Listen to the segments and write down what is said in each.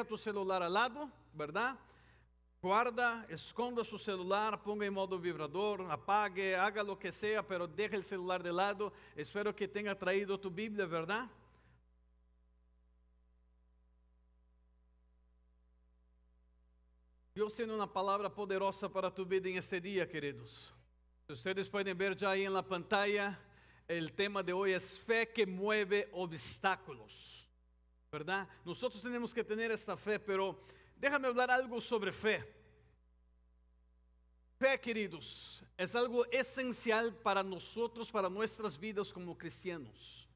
deja tu celular al lado, ¿verdad? Guarda, esconda su celular, ponga en modo vibrador, apague, haga lo que sea, pero deja el celular de lado. Espero que tenga traído tu Biblia, ¿verdad? Deus tem uma palavra poderosa para tu vida este dia, queridos. Vocês podem ver já aí na pantalla, o tema de hoje é fé que mueve obstáculos. ¿verdad? Nosotros tenemos que tener esta fe, pero déjame hablar algo sobre fe. Fe, queridos, es algo esencial para nosotros, para nuestras vidas como cristianos.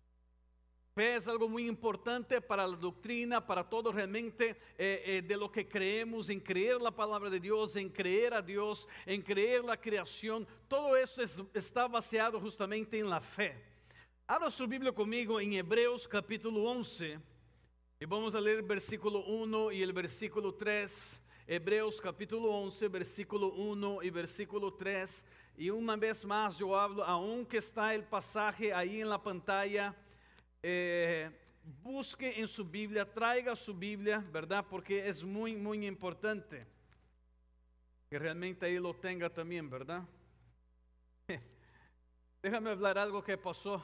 Fe es algo muy importante para la doctrina, para todo realmente eh, eh, de lo que creemos, en creer la palabra de Dios, en creer a Dios, en creer la creación. Todo eso está baseado justamente en la fe. Abra su Biblia conmigo en Hebreos capítulo 11 y vamos a leer versículo 1 y el versículo 3, Hebreos capítulo 11, versículo 1 y versículo 3. Y una vez más yo hablo, aunque está el pasaje ahí en la pantalla, eh, busque en su Biblia, traiga su Biblia, ¿verdad? Porque es muy, muy importante que realmente ahí lo tenga también, ¿verdad? Déjame hablar algo que pasó.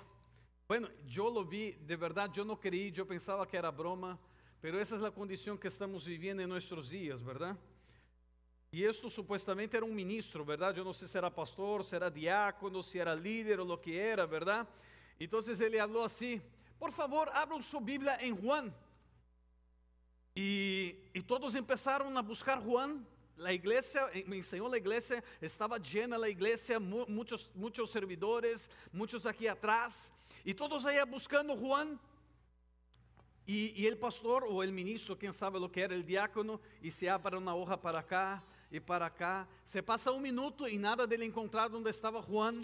Bueno, yo lo vi, de verdad yo no creí, yo pensaba que era broma, pero esa es la condición que estamos viviendo en nuestros días, ¿verdad? Y esto supuestamente era un ministro, ¿verdad? Yo no sé si era pastor, si era diácono, si era líder o lo que era, ¿verdad? Entonces él le habló así, por favor, abran su Biblia en Juan. Y, y todos empezaron a buscar Juan a igreja eh, me ensinou a igreja estava llena a igreja muitos muchos servidores, muitos aqui atrás, e todos aí buscando Juan. e o pastor, pastor o ministro, quem sabe lo que era, o diácono, e se abre uma hoja para cá e para cá Se passa um minuto e nada dele encontrado onde estava Juan.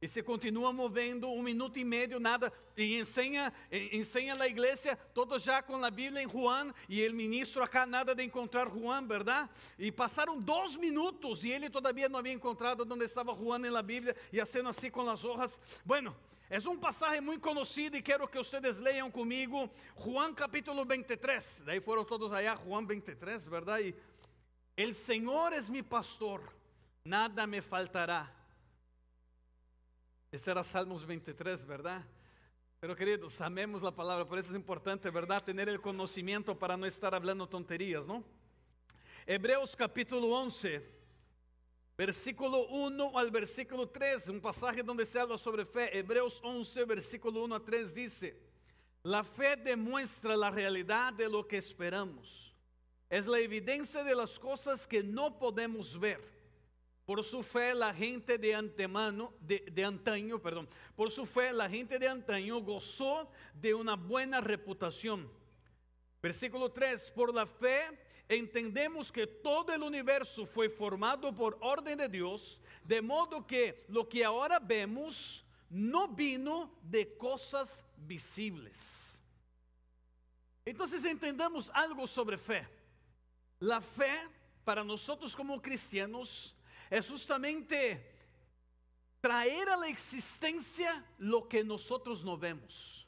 E se continua movendo um minuto e meio, nada, e ensenha, ensenha a igreja, todos já com a Bíblia em Juan, e ele ministro acá, nada de encontrar Juan, verdade? E passaram dois minutos, e ele todavia não havia encontrado onde estava Juan na Bíblia, e sendo assim com as hojas. Bueno, é um passagem muito conhecido e quero que vocês leiam comigo, Juan capítulo 23, daí foram todos allá, Juan 23, verdade? E, El Senhor é meu pastor, nada me faltará Este era Salmos 23, ¿verdad? Pero queridos, amemos la palabra, por eso es importante, ¿verdad? Tener el conocimiento para no estar hablando tonterías, ¿no? Hebreos capítulo 11, versículo 1 al versículo 3, un pasaje donde se habla sobre fe. Hebreos 11, versículo 1 a 3 dice, la fe demuestra la realidad de lo que esperamos. Es la evidencia de las cosas que no podemos ver por su fe la gente de antemano, de, antaño, perdón, por su fe la gente de antaño gozó de una buena reputación. Versículo 3, por la fe entendemos que todo el universo fue formado por orden de Dios, de modo que lo que ahora vemos no vino de cosas visibles. Entonces entendamos algo sobre fe. La fe para nosotros como cristianos es justamente traer a la existencia lo que nosotros no vemos.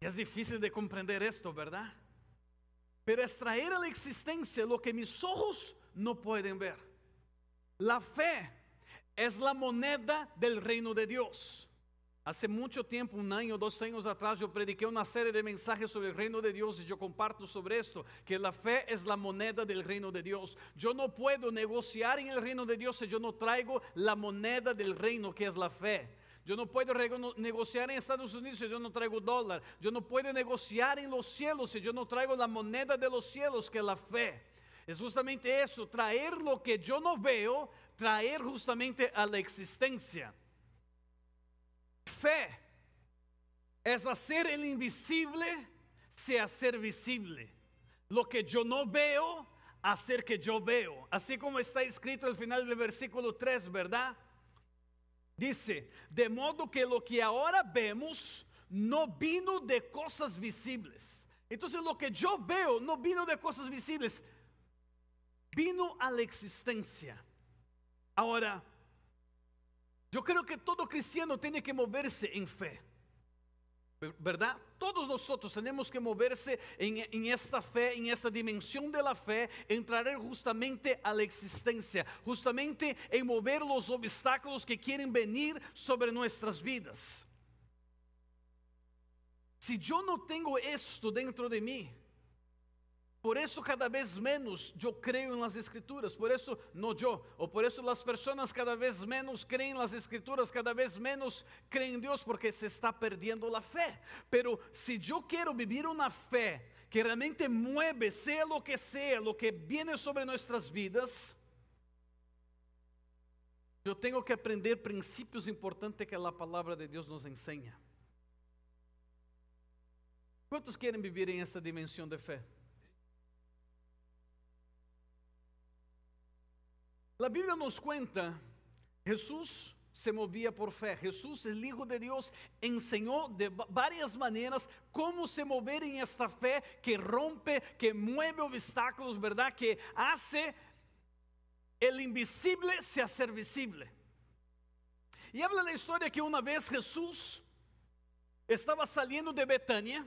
Es difícil de comprender esto, ¿verdad? Pero es traer a la existencia lo que mis ojos no pueden ver. La fe es la moneda del reino de Dios. Hace mucho tiempo, un año, dos años atrás, yo prediqué una serie de mensajes sobre el reino de Dios y yo comparto sobre esto, que la fe es la moneda del reino de Dios. Yo no puedo negociar en el reino de Dios si yo no traigo la moneda del reino, que es la fe. Yo no puedo negociar en Estados Unidos si yo no traigo dólar. Yo no puedo negociar en los cielos si yo no traigo la moneda de los cielos, que es la fe. Es justamente eso, traer lo que yo no veo, traer justamente a la existencia. Fe es hacer el invisible se hacer visible. Lo que yo no veo, hacer que yo veo. Así como está escrito al final del versículo 3, ¿verdad? Dice, de modo que lo que ahora vemos no vino de cosas visibles. Entonces lo que yo veo no vino de cosas visibles, vino a la existencia. Ahora, yo creo que todo cristiano tiene que moverse en fe. ¿Verdad? Todos nosotros tenemos que moverse en, esta fe, en esta dimensión de la fe, entrar justamente a la existencia, justamente en mover los obstáculos que quieren venir sobre nuestras vidas. Si yo no tengo esto dentro de mí, Por isso cada vez menos eu creio em las escrituras, por isso no eu, ou por isso as pessoas cada vez menos creem en las escrituras, cada vez menos creem em Deus porque se está perdendo la fe. Pero se eu quero vivir una fe que realmente mueve, seja lo que sea, lo que viene sobre nuestras vidas, eu tengo que aprender principios importantes que la palabra de Dios nos enseña. Quantos quieren vivir en esta dimensión de fe? La Biblia nos cuenta, Jesús se movía por fe. Jesús, el Hijo de Dios, enseñó de varias maneras cómo se mover en esta fe que rompe, que mueve obstáculos, ¿verdad? Que hace el invisible se hacer visible. Y habla la historia que una vez Jesús estaba saliendo de Betania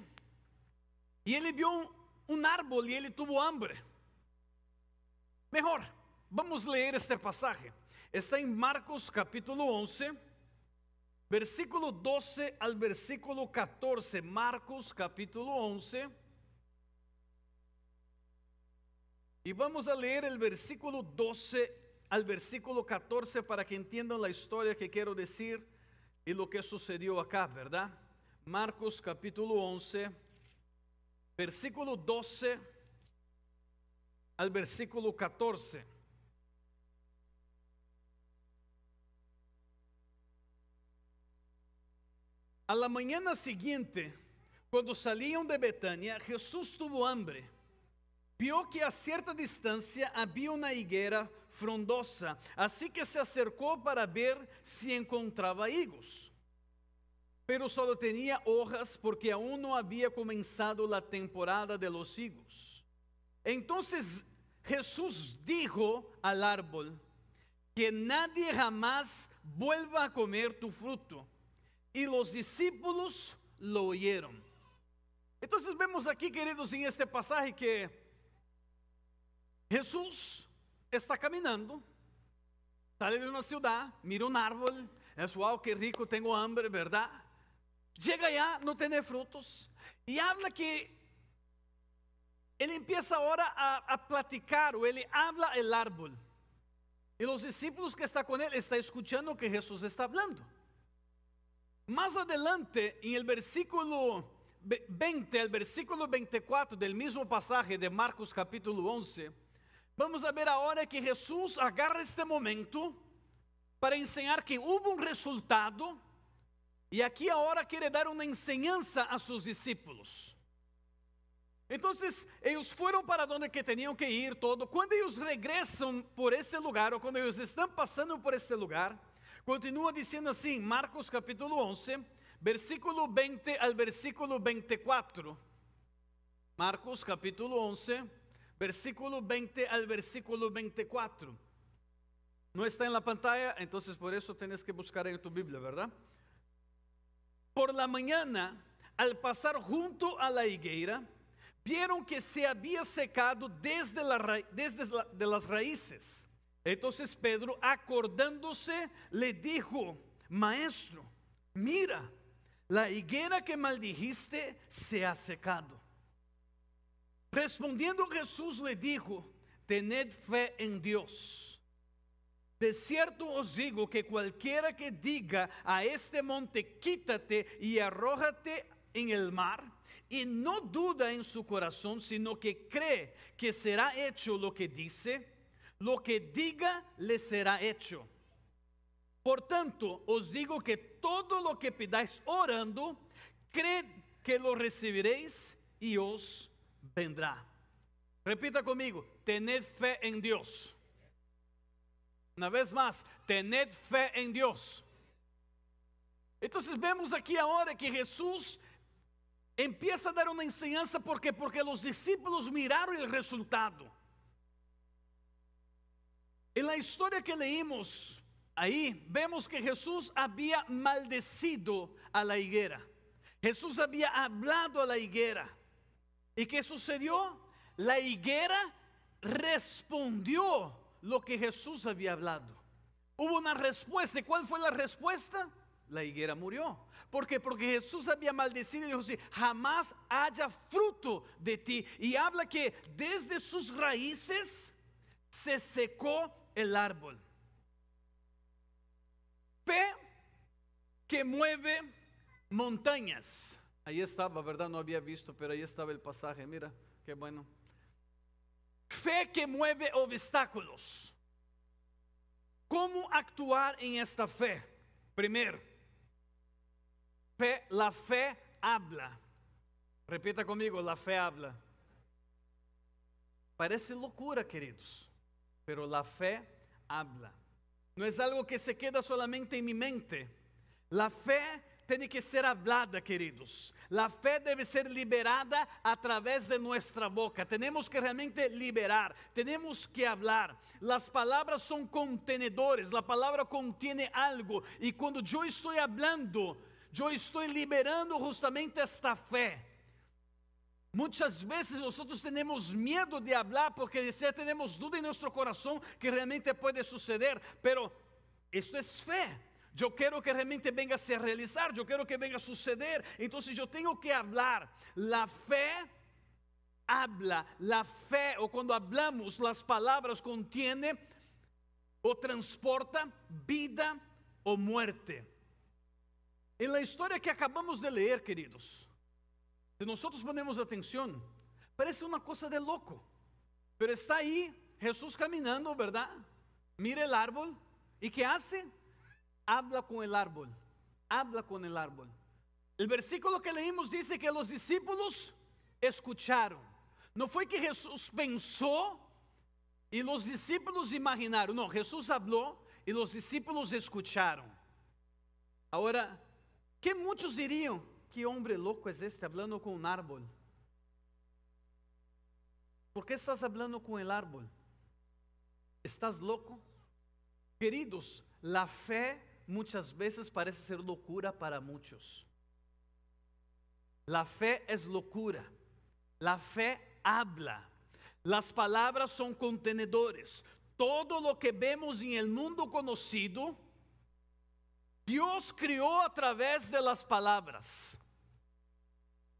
y él vio un, un árbol y él tuvo hambre. Mejor, Vamos a leer este pasaje. Está en Marcos capítulo 11, versículo 12 al versículo 14. Marcos capítulo 11. Y vamos a leer el versículo 12 al versículo 14 para que entiendan la historia que quiero decir Y lo que sucedió acá, ¿verdad? Marcos capítulo 11, versículo 12 al versículo 14. A la mañana siguiente, quando saíam de Betânia, Jesus tuvo hambre. Viu que a certa distância havia uma higuera frondosa, assim que se acercou para ver se encontrava higos. Pero só tinha hojas porque aún não havia começado a temporada de los higos. Então Jesús dijo al árbol: Que nadie jamás vuelva a comer tu fruto. y los discípulos lo oyeron. Entonces vemos aquí, queridos, en este pasaje que Jesús está caminando, sale de una ciudad, mira un árbol, es wow, qué rico, tengo hambre, ¿verdad? Llega ya, no tiene frutos, y habla que él empieza ahora a, a platicar, o él habla el árbol. Y los discípulos que está con él está escuchando que Jesús está hablando. Más adelante, en el versículo 20, el versículo 24 del mismo pasaje de Marcos capítulo 11, vamos a ver ahora que Jesús agarra este momento para enseñar que hubo un resultado e aqui agora quer dar uma enseñanza a seus discípulos. Então, eles foram para onde que tinham que ir todo. Quando eles regressam por esse lugar, ou quando eles estão passando por esse lugar, Continúa diciendo así, Marcos capítulo 11, versículo 20 al versículo 24. Marcos capítulo 11, versículo 20 al versículo 24. No está en la pantalla, entonces por eso tienes que buscar en tu Biblia, ¿verdad? Por la mañana, al pasar junto a la higuera, vieron que se había secado desde, las raíces. Entonces Pedro, acordándose, le dijo, maestro, mira, la higuera que maldijiste se ha secado. Respondiendo Jesús le dijo, tened fe en Dios. De cierto os digo que cualquiera que diga a este monte, quítate y arrójate en el mar, y no duda en su corazón, sino que cree que será hecho lo que dice, lo que diga le será hecho. Portanto, os digo que todo lo que pidáis orando, creed que lo recibiréis e os vendrá. Repita comigo: tened fe en Dios. Uma vez mais, tened fé em Deus. Então vemos aqui agora que Jesus empieza a dar uma ensinança porque porque os discípulos miraram o resultado. En la historia que leímos ahí, vemos que Jesús había maldecido a la higuera. Jesús había hablado a la higuera. ¿Y qué sucedió? La higuera respondió lo que Jesús había hablado. Hubo una respuesta. cuál fue la respuesta? La higuera murió. ¿Por Porque Jesús había maldecido y dijo, jamás haya fruto de ti. Y habla que desde sus raíces se secó el árbol. Fe que mueve montañas. Ahí estaba, ¿verdad? No había visto, pero ahí estaba el pasaje. Mira, qué bueno. Fe que mueve obstáculos. ¿Cómo actuar en esta fe? Primero, fe, la fe habla. Repita conmigo, la fe habla. Parece locura, queridos. pero la fe habla. No es algo que se queda solamente en mi mente. La fe tem que ser hablada, queridos. A fé deve ser liberada através de nossa boca. Temos que realmente liberar, temos que falar. As palavras são contenedores, a palavra contiene algo. E quando eu estou falando, eu estou liberando justamente esta fé. Muchas veces nosotros tenemos miedo de hablar porque ya tenemos duda en nuestro corazón que realmente puede suceder, Pero esto es fe, yo quiero que realmente venga a se realizar, yo quiero que venga a suceder. Entonces yo tengo que hablar, la fe habla, la fe o cuando hablamos, las palabras contiene o transporta vida o muerte. En la historia que acabamos de leer queridos, si nosotros ponemos atención, parece una cosa de loco, pero está ahí Jesús caminando, ¿verdad? Mira el árbol y ¿qué hace? Habla con el árbol, habla con el árbol. El versículo que leímos dice que los discípulos escucharon, no fue que Jesús pensó y los discípulos Imaginaron, no Jesús habló y los discípulos escucharon, ahora que muchos dirían que homem louco é este falando com um árbol? Por que estás falando com o árbol? Estás louco? Queridos, a fé muitas vezes parece ser loucura para muitos. A fé é loucura. A fé habla. As palavras são contenedores. Todo lo que vemos em el mundo conhecido, Deus criou através de las palavras.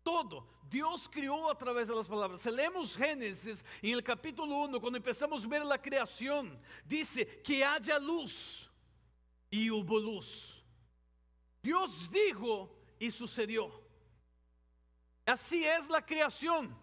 Todo. Dios creó a través de las palabras. Se leemos Génesis en el capítulo 1, cuando empezamos a ver la creación, dice que haya luz y hubo luz. Dios dijo y sucedió. Así es la creación.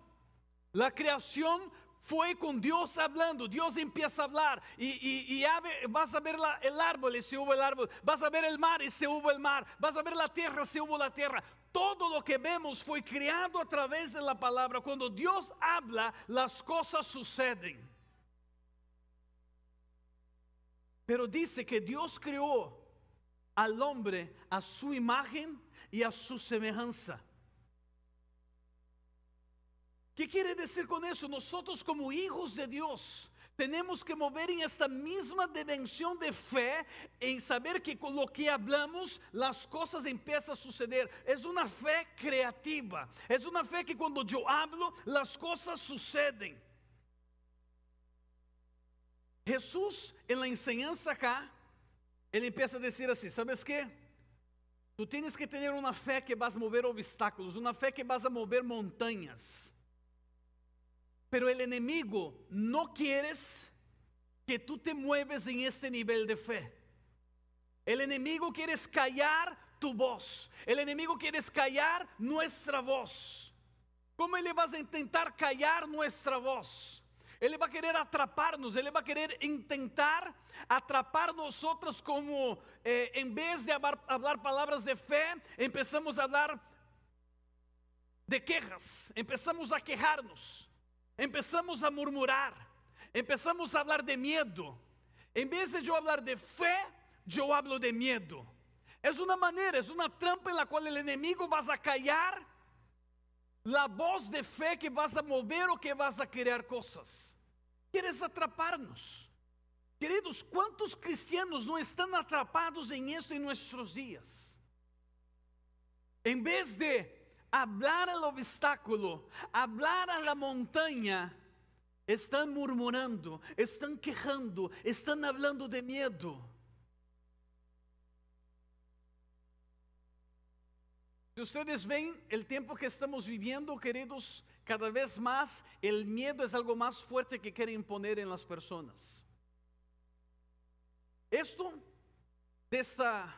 La creación fue con Dios hablando, Dios empieza a hablar y, vas a ver el árbol y se hubo el árbol, vas a ver el mar y se hubo el mar, vas a ver la tierra y se hubo la tierra. Todo lo que vemos fue creado a través de la palabra. Cuando Dios habla, las cosas suceden. Pero dice que Dios creó al hombre a su imagen y a su semejanza. ¿Qué quiere decir con eso? Nosotros como hijos de Dios tenemos que mover en esta misma dimensión de fe, en saber que con lo que hablamos las cosas empiezan a suceder. Es una fe creativa, es una fe que cuando yo hablo las cosas suceden. Jesús en la enseñanza acá, él empieza a decir así, ¿sabes qué? Tu tens que ter uma fé que vas mover obstáculos, uma fé que vas a mover montanhas. Pero el enemigo no quieres que tú te mueves en este nivel de fe. El enemigo quiere callar tu voz. El enemigo quiere callar nuestra voz. ¿Cómo ele vai tentar callar nuestra voz? Ele vai querer atraparnos, nos ele vai querer tentar atrapar nós como eh, em vez de hablar palavras de fé, começamos a dar de quejas, começamos a quejar-nos empezamos a murmurar, empezamos a hablar de miedo. Em vez de eu hablar de fé, eu hablo de miedo. É uma maneira, é uma trampa en la o el enemigo vas a callar la voz de fé que vas a mover o que vas a coisas. Queres atrapar nos Queridos, Quantos cristianos não estão atrapados em isso em nossos dias? Em vez de hablar al obstáculo, hablar a la montaña, estão murmurando, estão quejando, estão hablando de miedo. Se vocês veem o tempo que estamos viviendo, queridos, cada vez mais, o miedo é algo mais forte que querem imponer en las pessoas. Esto, desta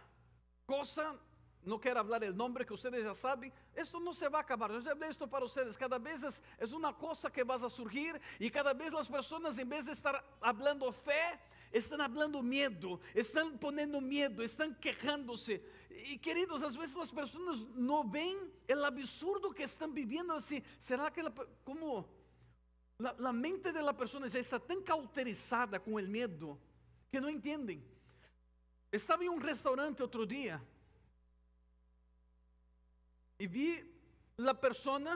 coisa. Não quero falar o nome que ustedes já sabem. Isso não se vai acabar. Eu já dei isso para vocês. Cada vez é, é uma coisa que vas a surgir e cada vez as pessoas, em vez de estar hablando fe, estão falando medo, estão ponendo medo, estão quejando-se. E queridos, às vezes as pessoas não veem o absurdo que estão vivendo assim. Será que, ela, como a mente da pessoa já está tão cauterizada com o medo que não entendem? Estava em um restaurante outro dia Y vi la persona,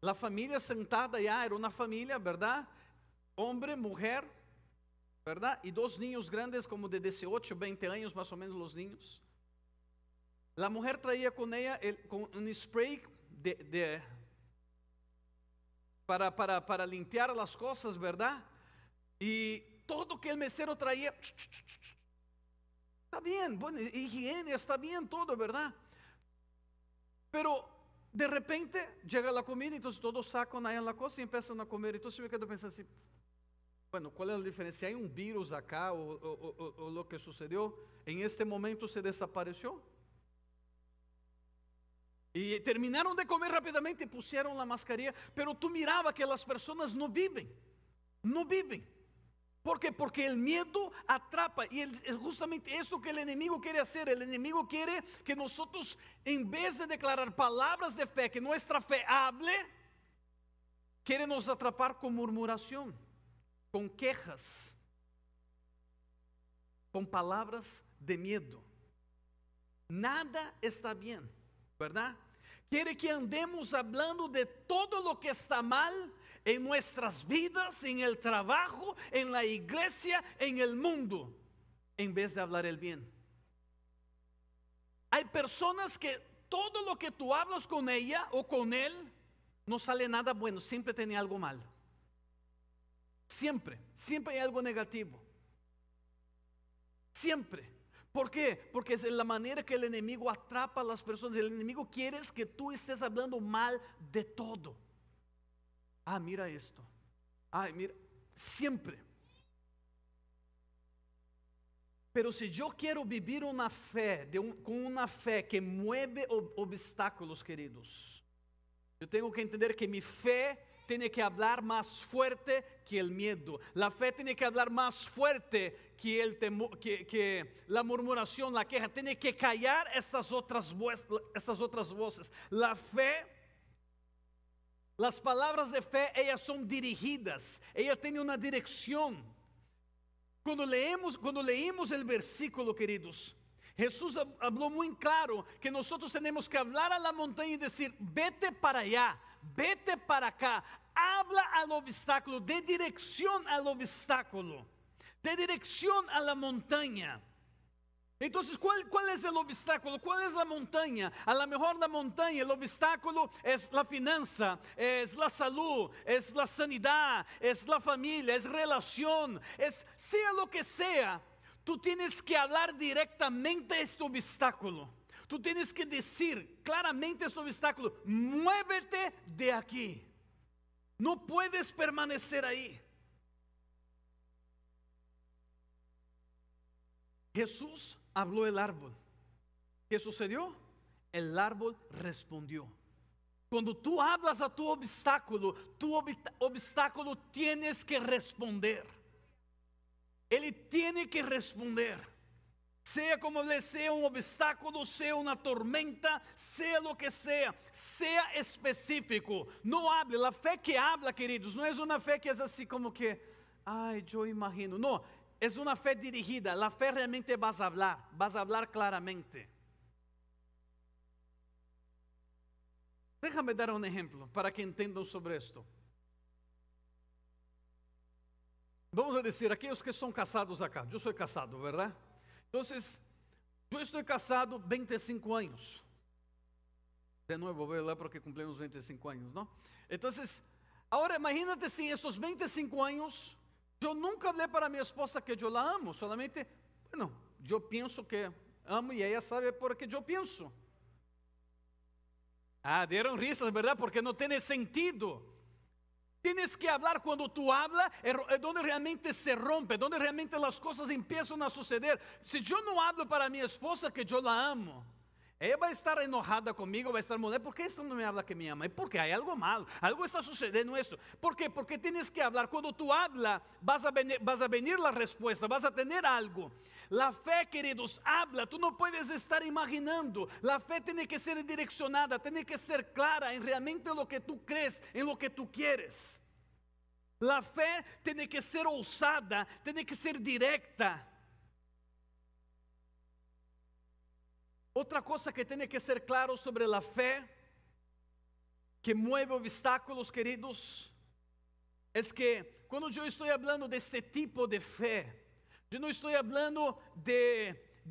la familia sentada ya, era una familia, ¿verdad? Hombre, mujer, ¿verdad? Y dos niños grandes, como de 18, 20 años más o menos los niños. La mujer traía con ella un spray para, para, limpiar las cosas, ¿verdad? Y todo que el mesero traía, está bien, bueno, higiene, está bien todo, ¿verdad? Pero de repente llega la comida, entonces todos sacan ahí en la cosa y empiezan a comer. Entonces yo me quedo pensando así, bueno, ¿cuál es la diferencia? ¿Hay un virus acá o, o, o, o lo que sucedió? En este momento se desapareció. E terminaram de comer rápidamente rapidamente, puseram a mascarinha, pero tu mirava que as pessoas não vivem, não vivem. ¿Por quê? Porque o miedo atrapa e es é justamente isso que o enemigo quer fazer o enemigo quer que nosotros, en vez de declarar palavras de fe, que nuestra fe hable, quiere nos atrapar com murmuração com quejas, com palavras de miedo. Nada está bem ¿verdad? Quer que andemos hablando de todo lo que está mal en nuestras vidas, en el trabajo, en la iglesia, en el mundo, en vez de hablar el bien. Hay personas que todo lo que tú hablas con ella o con él, no sale nada bueno, siempre tiene algo mal. Siempre, siempre hay algo negativo. Siempre. ¿Por qué? Porque es la manera que el enemigo atrapa a las personas. El enemigo quiere que tú estés hablando mal de todo. ah, mira esto, ah, mira, siempre. Pero se eu quero vivir uma fé, com uma fé que mueve obstáculos, queridos, eu tenho que entender que minha fé tem que falar mais forte que o medo. A fé tem que falar mais forte que el temor, que, que la murmuración, la queja. Tem que callar estas outras estas outras vozes. A fé Las palabras de fe, ellas son dirigidas, ella tiene una dirección. Cuando leemos, cuando leímos el versículo, queridos, Jesús habló muy claro que nosotros tenemos que hablar a la montaña y decir, vete para allá, vete para acá, habla al obstáculo, de dirección al obstáculo, de dirección a la montaña. Então, ¿cuál, é o obstáculo? ¿Cuál é a montaña? A lo mejor montanha, montaña, el obstáculo é a finança, é a salud, é a sanidade, é a família, é a relação. É seja o que sea. Tú tienes que hablar directamente a este obstáculo. Tú tienes que dizer claramente a este obstáculo, muévete de aqui. Não puedes permanecer aí. Jesús habló el árbol. ¿Qué sucedió? El árbol respondió. Quando tu hablas a tu obstáculo, tu obstáculo tienes que responder. Ele tiene que responder. Sea como le sea um obstáculo, sea uma tormenta, sea lo que sea, sea específico. Não hable, a fé que habla, queridos, não é uma fé que é assim como que, ai, eu imagino. Não, es una fe dirigida. La fe realmente vas a hablar, vas a hablar claramente. Déjame dar un ejemplo para que entiendan sobre esto. Vamos a decir, aquellos que son casados acá, yo soy casado, ¿verdad? Entonces, yo estoy casado 25 años. De nuevo, ¿verdad? porque cumplimos 25 años, ¿no? Entonces, ahora imagínate si esos 25 años Eu nunca falei para minha esposa que eu a amo, solamente, bueno, eu penso que amo e ela sabe por que eu penso. Ah, deram risas, verdade? Porque não tem sentido. Tienes que hablar quando tu habla, é, é donde realmente se rompe, onde realmente as coisas empiezam a suceder. Se eu não hablo para minha esposa que eu a amo, Ella va a estar enojada conmigo, va a estar molesta. ¿Por qué esto no me habla que me ama? Porque hay algo malo, algo está sucediendo esto. ¿Por qué? Porque tienes que hablar. Cuando tú hablas, vas a venir, vas a venir la respuesta, vas a tener algo. La fe, queridos, habla. Tú no puedes estar imaginando. La fe tiene que ser direccionada, tiene que ser clara en realmente lo que tú crees, en lo que tú quieres. La fe tiene que ser ousada, tiene que ser directa. Outra coisa que tem que ser claro sobre a fé que mueve obstáculos, queridos, é que quando eu estou falando deste tipo de fé, eu não estou falando de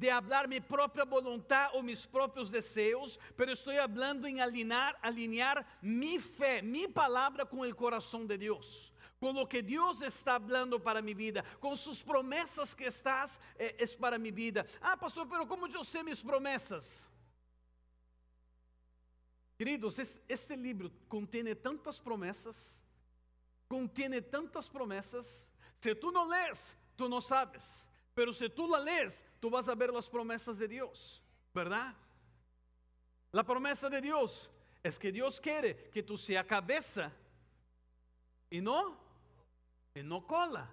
de hablar minha própria vontade ou meus próprios desejos, mas estou falando em alinhar, alinhar minha fé, minha palavra com o coração de Deus com o que Deus está hablando para mi vida, com suas promessas que estás é para mi vida. Ah, pastor, pero como eu sei minhas promessas? Queridos, este, livro contém tantas promessas, contém tantas promessas. Se tu não lês, tu não sabes. Pero se tu la lês, tu vas a ver as promessas de Deus, verdade? A promessa de Deus é que Deus quer que tu seja cabeça e não no cola,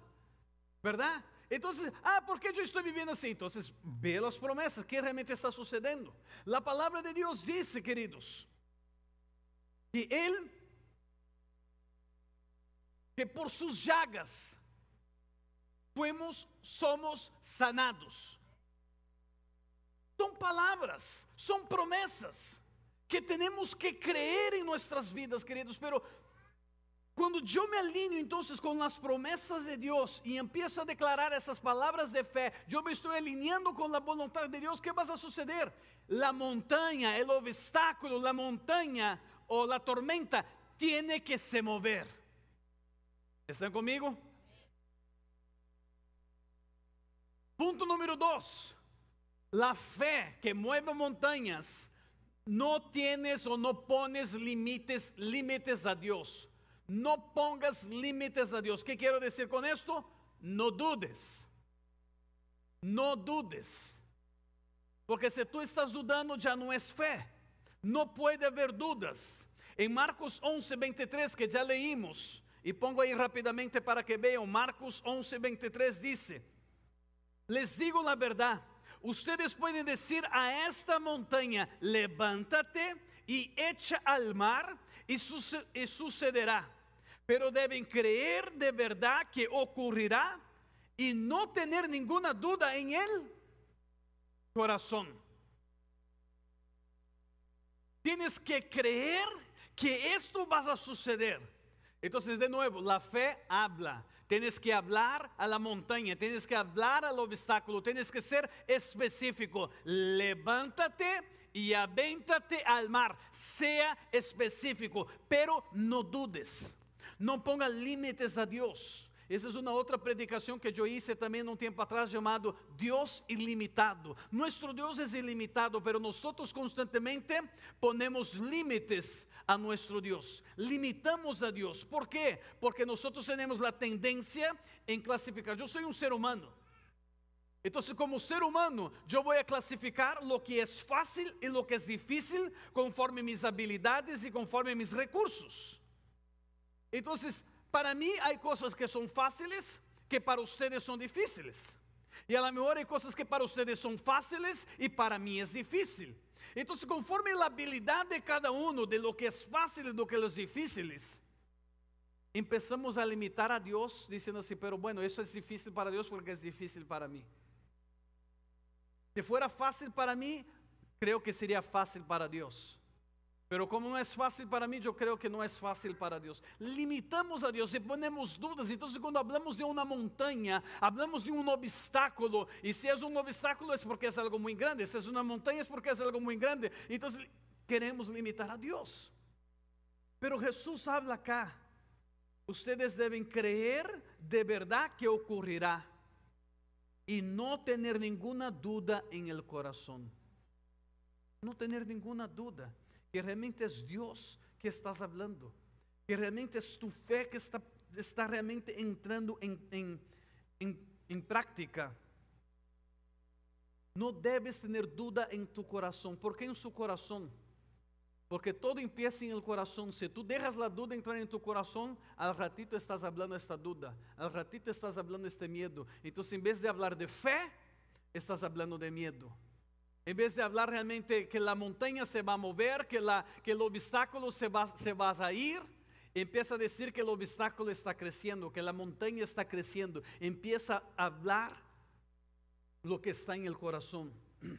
¿verdad? Entonces, ah, ¿por qué yo estoy viviendo así? Entonces, ve las promesas, ¿qué realmente está sucediendo? La palabra de Dios dice, queridos, que Él, que por sus llagas, fuimos, somos sanados. São palavras, são promessas que temos que crer em nossas vidas, queridos, pero quando eu me alineo então, com as promessas de Deus e empiezo a declarar essas palavras de fe, eu me estou alineando com a voluntad de Deus. O que vai suceder? A montaña, o obstáculo, a montanha ou a tormenta tiene que se mover. Estão comigo? Ponto número 2: a fe que mueve montañas, não tienes ou não pones límites, a Deus no pongas límites a Dios. ¿Qué quiero decir con esto? No dudes. No dudes. Porque se tú estás dudando ya no es fe. No puede haber dudas. En Marcos 11, 23, que ya leímos, y pongo ahí rápidamente para que vean, Marcos 11, 23 dice, les digo la verdad, ustedes pueden decir a esta montaña, levántate y echa al mar y, sucederá. pero deben creer de verdad que ocurrirá y no tener ninguna duda en el corazón. Tienes que creer que esto va a suceder. Entonces, de nuevo, la fe habla. Tienes que hablar a la montaña, tienes que hablar al obstáculo, tienes que ser específico. Levántate y avéntate al mar. Sea específico, pero no dudes. Não ponga límites a Deus. Essa é uma outra predicação que eu hice também um tempo atrás, chamado Deus ilimitado. Nosso Deus é ilimitado, mas nós constantemente ponemos límites a nosso Deus. Limitamos a Deus. Por quê? Porque nós temos a tendência em classificar. Eu sou um ser humano. Então, como ser humano, eu vou classificar o que é fácil e o que é difícil conforme minhas habilidades e conforme meus recursos. Entonces, para mí hay cosas que son fáciles que para ustedes son difíciles. Y a la mejor hay cosas que para ustedes son fáciles y para mí es difícil. Entonces, conforme la habilidad de cada uno, de lo que es fácil y lo que es difícil, empezamos a limitar a Dios diciendo así, pero bueno, eso es difícil para Dios porque es difícil para mí. Si fuera fácil para mí, creo que sería fácil para Dios. Pero como não é fácil para mim, eu creio que não é fácil para Deus. Limitamos a Deus e ponemos dúvidas. Então, quando falamos de uma montanha, falamos de um obstáculo. E se é um obstáculo, é porque é algo muito grande. Se é uma montanha, é porque é algo muito grande. Então, queremos limitar a Deus. Pero Jesus habla acá. Ustedes devem creer de verdade que ocorrerá e não ter nenhuma dúvida em el coração. Não ter nenhuma dúvida que realmente es Dios que estás hablando, que realmente es tu fe que está, está realmente entrando en, en, en, en práctica. Não debes ter dúvida em tu coração. Por que em seu coração? Porque todo empieza em el coração. Se si tu dejas a dúvida entrar em tu coração, al ratito estás hablando esta dúvida, al ratito estás hablando este medo. Então, em vez de falar de fé, estás hablando de medo. En vez de hablar realmente que la montaña se va a mover, que, la, que el obstáculo se se va a ir, empieza a decir que el obstáculo está creciendo, que la montaña está creciendo. Empieza a hablar lo que está en el corazón.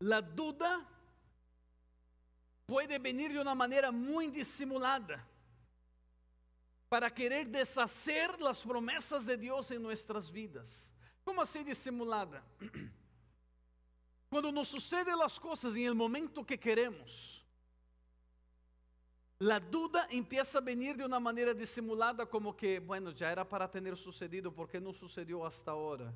La duda puede venir de una manera muy disimulada para querer deshacer las promesas de Dios en nuestras vidas. Como assim disimulada? Quando nos sucedem as coisas em el momento que queremos, a dúvida empieza a venir de uma maneira disimulada como que, bueno, já era para tener sucedido, porque não no sucedió hasta agora.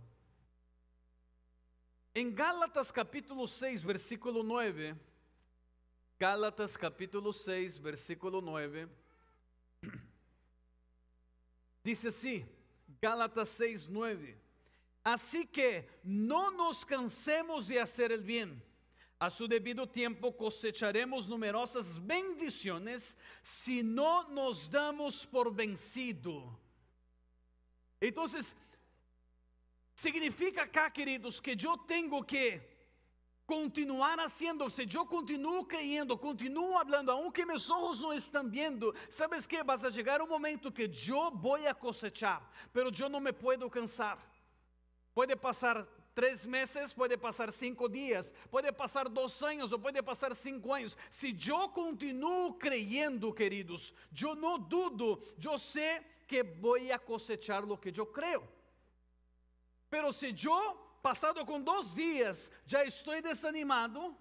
En Gálatas capítulo 6, versículo 9, Gálatas capítulo 6, versículo 9, Diz assim: Gálatas 6, 9. Así que no nos cansemos de hacer el bien. A su debido tiempo cosecharemos numerosas bendiciones si no nos damos por vencido. Entonces, significa acá, queridos, que yo tengo que continuar haciendo, se eu continuo creyendo, continuo hablando, aunque meus ojos não estão vendo, sabes que vas a chegar um momento que eu vou a cosechar, pero eu não me puedo cansar. Pode passar três meses, pode passar cinco dias, pode passar dois anos ou pode passar cinco anos. Se eu continuo creyendo, queridos, eu não dudo, eu sei que vou a cosechar o que eu creio. Pero se eu, passado com dois dias, já estou desanimado,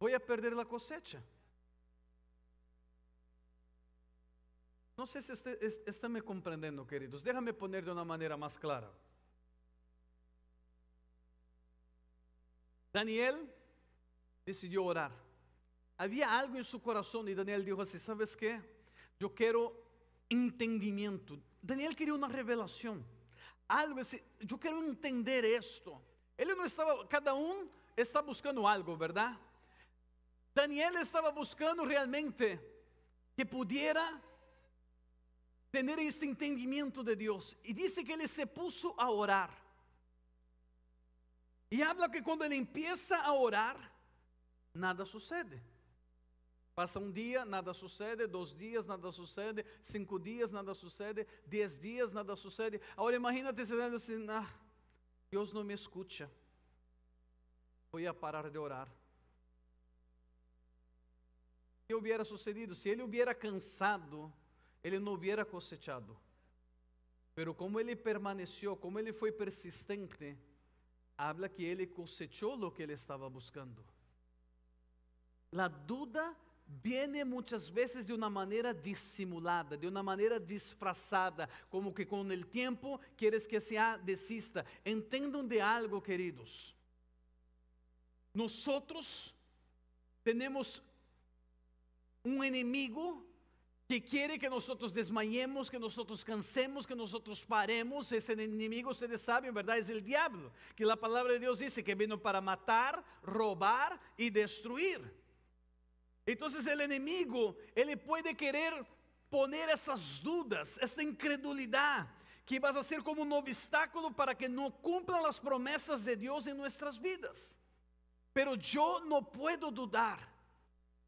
vou a perder a cosecha. No sé si están está me comprendiendo queridos. Déjame poner de una manera más clara. Daniel Decidió orar. Había algo en su corazón. Y Daniel dijo así. Sabes qué. Yo quiero entendimiento. Daniel quería una revelación. Algo así. Yo quiero entender esto. Él no estaba. cada uno. está buscando algo, ¿Verdad? Daniel estaba buscando realmente que pudiera tener esse entendimiento de Dios. Y dice que él se puso a orar. Y habla que cuando él empieza a orar, nada sucede. Passa um dia, nada sucede, dois dias, nada sucede, cinco dias, nada sucede, dez dias, nada sucede. Agora imagínate se dando assim, ah, Deus não me escucha. Voy a parar de orar. Se hubiera sucedido, se ele hubiera cansado ele não hubiera cosechado. Pero como ele permaneceu, como ele foi persistente, habla que ele cosechou o que ele estava buscando. A dúvida viene muitas vezes de uma maneira dissimulada, de uma maneira disfrazada, como que com o tempo queres que se desista. Entendam de algo, queridos. Nós temos um inimigo que quiere que nosotros desmayemos, que nosotros cansemos, que nosotros paremos. Esse enemigo, ustedes saben, ¿verdad? Es el diablo, que la palabra de Dios dice que vino para matar, robar y destruir. Entonces el enemigo, él puede querer poner essas dúvidas, essa incredulidade, que vai ser como um obstáculo para que não cumpram as promessas de Deus em nossas vidas. Pero eu não puedo dudar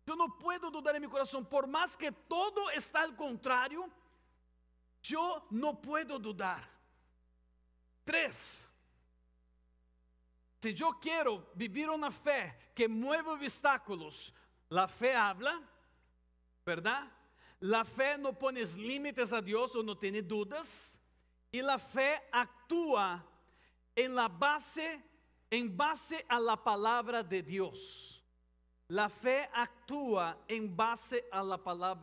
Yo no puedo dudar en mi corazón, por más que todo está al contrario, yo no puedo dudar. Tres, si yo quiero vivir una fe que mueve obstáculos, la fe habla, ¿verdad? La fe no pone límites a Dios o no tiene dudas. Y la fe actúa en la base, en base a la palabra de Dios. La fe actúa em base a la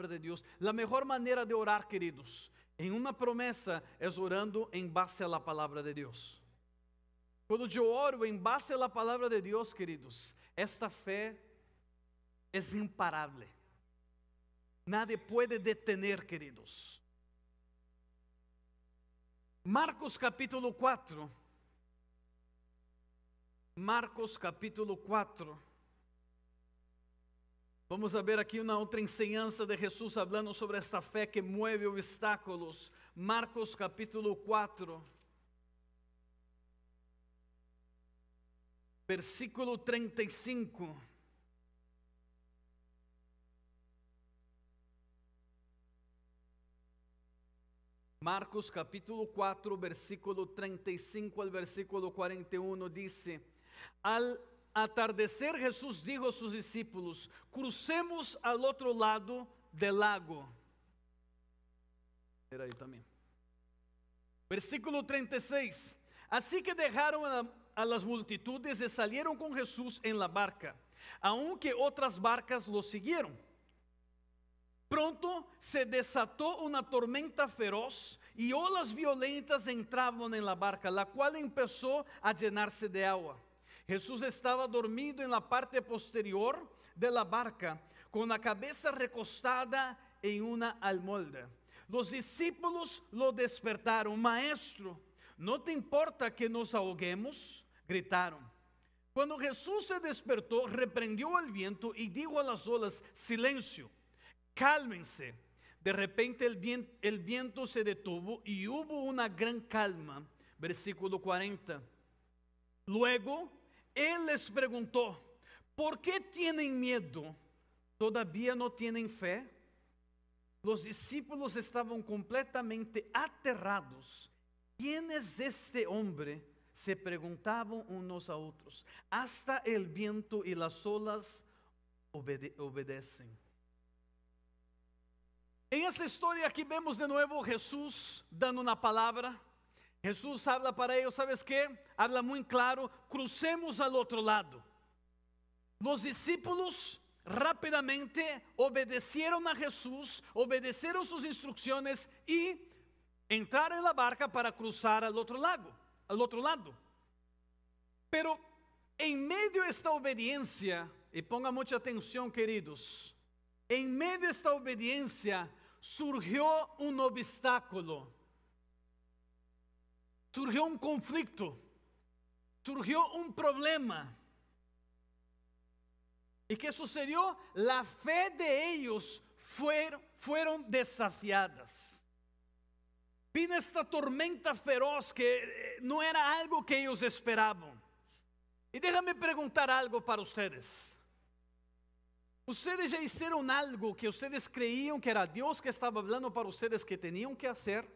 de Deus. La melhor maneira de orar, queridos, em uma promessa é orando em base à palavra de Deus. Quando eu oro em base à palavra de Deus, queridos, esta fé é imparável. Nada pode detener, queridos. Marcos capítulo 4. Marcos capítulo 4. Vamos a ver aqui uma outra enseñanza de Jesus falando sobre esta fé que mueve obstáculos. Marcos capítulo 4, versículo 35. Marcos capítulo 4, versículo 35 al versículo 41 dice, al atardecer, Jesús dijo a sus discípulos, crucemos al otro lado del lago. Era ahí también. Versículo 36. Así que dejaron a, a las multitudes y salieron con Jesús en la barca, aunque otras barcas lo siguieron. Pronto se desató una tormenta feroz y olas violentas entraban en la barca, la cual empezó a llenarse de agua. Jesús estaba dormido en la parte posterior de la barca, con la cabeza recostada en una almolda. Los discípulos lo despertaron. Maestro, ¿no te importa que nos ahoguemos? Gritaron. Cuando Jesús se despertó, reprendió al viento y dijo a las olas, silencio, cálmense. De repente el viento se detuvo y hubo una gran calma. Versículo 40. Luego Ele les perguntou: Por que têm medo? Todavia não têm fé? Os discípulos estavam completamente aterrados. Quem é este homem? Se perguntavam uns a outros. Hasta el viento e as olas obede obedecem. Em essa história aqui vemos de novo Jesus dando uma palavra Jesús habla para ellos, ¿sabes qué? Habla muy claro, crucemos al otro lado. Los discípulos rápidamente obedecieron a Jesús, obedecieron sus instrucciones y entraron en la barca para cruzar al otro lado, al otro lado. Pero en medio de esta obediencia, y ponga mucha atención, queridos, en medio de esta obediencia surgió un obstáculo. surgió un conflicto, surgió un problema. ¿Y qué sucedió? La fe de ellos fueron desafiadas. Vino esta tormenta feroz que eh, no era algo que ellos esperaban. Y déjame preguntar algo para ustedes. Ustedes ya hicieron algo que ustedes creían que era Dios que estaba hablando para ustedes que tenían que hacer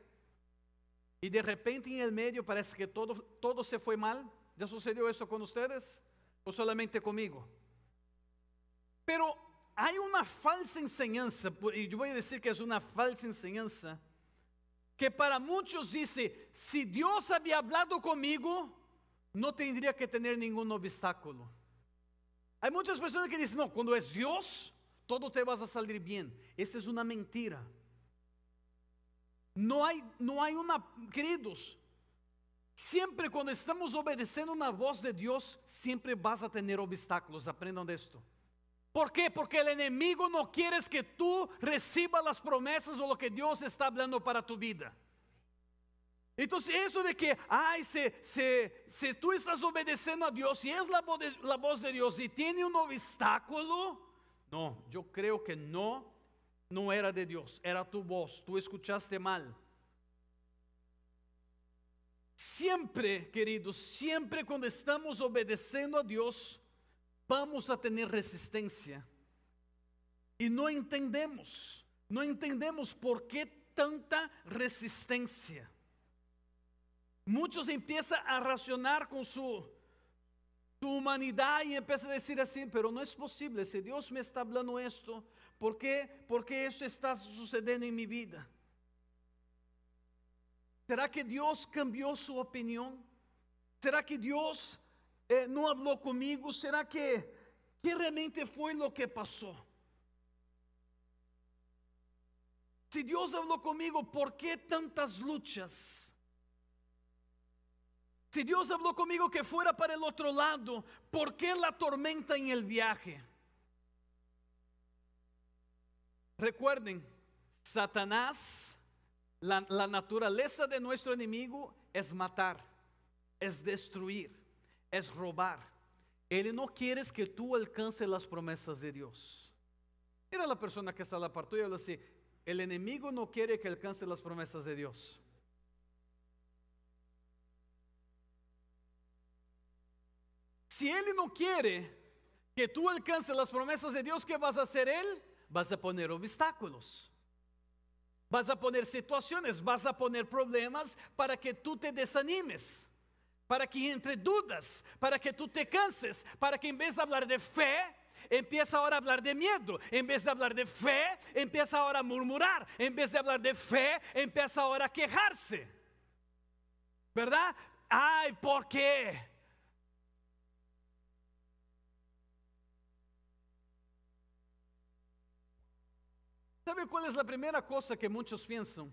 y de repente en el medio parece que todo, todo se fue mal. ¿Ya sucedió eso con ustedes o solamente conmigo? Pero hay una falsa enseñanza, y yo voy a decir que es una falsa enseñanza, que para muchos dice, si Dios había hablado conmigo, no tendría que tener ningún obstáculo. Hay muchas personas que dicen, no, cuando es Dios, todo te vas a salir bien. Esa es una mentira no hay, no hay una, queridos, siempre cuando estamos obedeciendo una voz de Dios, siempre vas a tener obstáculos, aprendan de esto, ¿Por qué? Porque el enemigo no quiere que tú recibas las promesas o lo que Dios está hablando para tu vida. Entonces eso de que, ay, si, tú estás obedeciendo a Dios y es la la voz de Dios y tiene un obstáculo, no, yo creo que no no era de Dios, era tu voz, tú escuchaste mal. Siempre, queridos, siempre cuando estamos obedeciendo a Dios, vamos a tener resistencia. Y no entendemos, no entendemos por qué tanta resistencia. Muchos empiezan a racionar con su, humanidad y empiezan a decir así, pero no es posible, si Dios me está hablando esto, ¿Por qué? ¿Por qué eso está sucediendo en mi vida? ¿Será que Dios cambió su opinión? ¿Será que Dios eh, no habló conmigo? ¿Será que, qué realmente fue lo que pasó? Si Dios habló conmigo, ¿por qué tantas luchas? Si Dios habló conmigo que fuera para el otro lado, ¿por qué la tormenta en el viaje? Recuerden, Satanás, la, naturaleza de nuestro enemigo es matar, es destruir, es robar. Él no quiere que tú alcances las promesas de Dios. Mira la persona que está a la parte tuya así, el enemigo no quiere que alcance las promesas de Dios. Si Él no quiere que tú alcances las promesas de Dios, ¿qué vas a hacer Él? vas a poner obstáculos. Vas a poner situaciones, vas a poner problemas para que tú te desanimes, para que entre dudas, para que tú te canses, para que en vez de hablar de fe, empieza ahora a hablar de miedo, en vez de hablar de fe, empieza ahora a murmurar, en vez de hablar de fe, empieza ahora a quejarse. ¿Verdad? Ay, ¿por qué? ¿Sabe cuál es la primera cosa que muchos piensan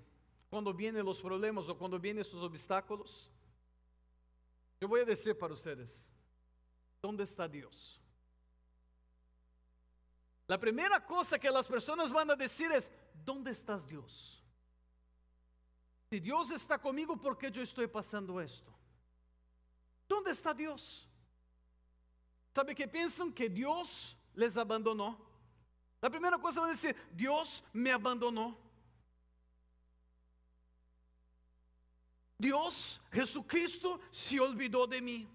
cuando vienen los problemas o cuando vienen sus obstáculos? Yo voy a decir para ustedes, ¿dónde está Dios? La primera cosa que las personas van a decir es, ¿dónde estás Dios? Si Dios está conmigo, ¿por qué yo estoy pasando esto? ¿Dónde está Dios? ¿Sabe que piensan que Dios les abandonó? La primeira coisa van dizer, Deus me abandonou. Deus Jesucristo, se olvidou de mim.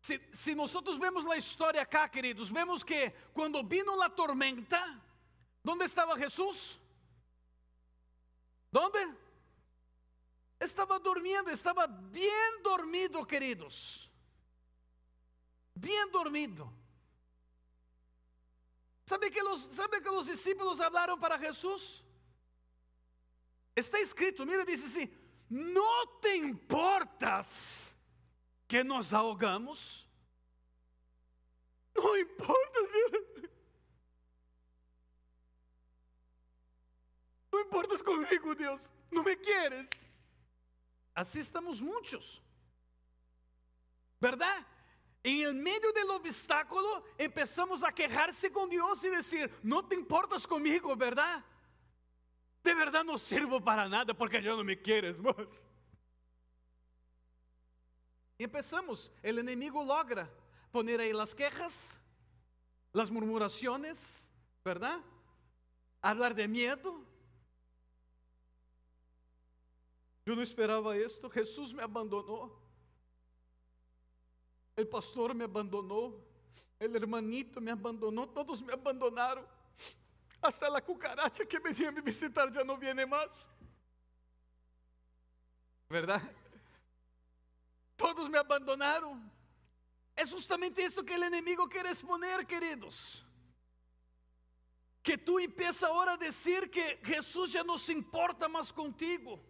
Se, se nós vemos a história cá, queridos, vemos que quando vino a tormenta, onde estava Jesus? Onde? Estava dormindo, estava bem dormido, queridos. Bem dormido. ¿Sabe que, os, ¿Sabe que os discípulos falaram para Jesús? Está escrito, mira, dice assim: não te importas que nos ahogamos? Não importa. Não importas comigo, Deus. Não me queres. Assim estamos muitos. Verdade? En meio do obstáculo, começamos a quejarse com Deus e dizer: Não te importas comigo, verdade? De verdade não sirvo para nada porque já não me queres, mas. E começamos. O inimigo logra poner aí as quejas, as murmurações, verdade? Hablar de medo. Eu não esperava isto. Jesus me abandonou o pastor me abandonou, o hermanito me abandonou, todos me abandonaram. Hasta a cucaracha que venia a me visitar já não vem mais. ¿Verdade? Todos me abandonaram. É justamente isso que o inimigo quer exponer, queridos. Que tu empieza agora a dizer que Jesus já não se importa mais contigo.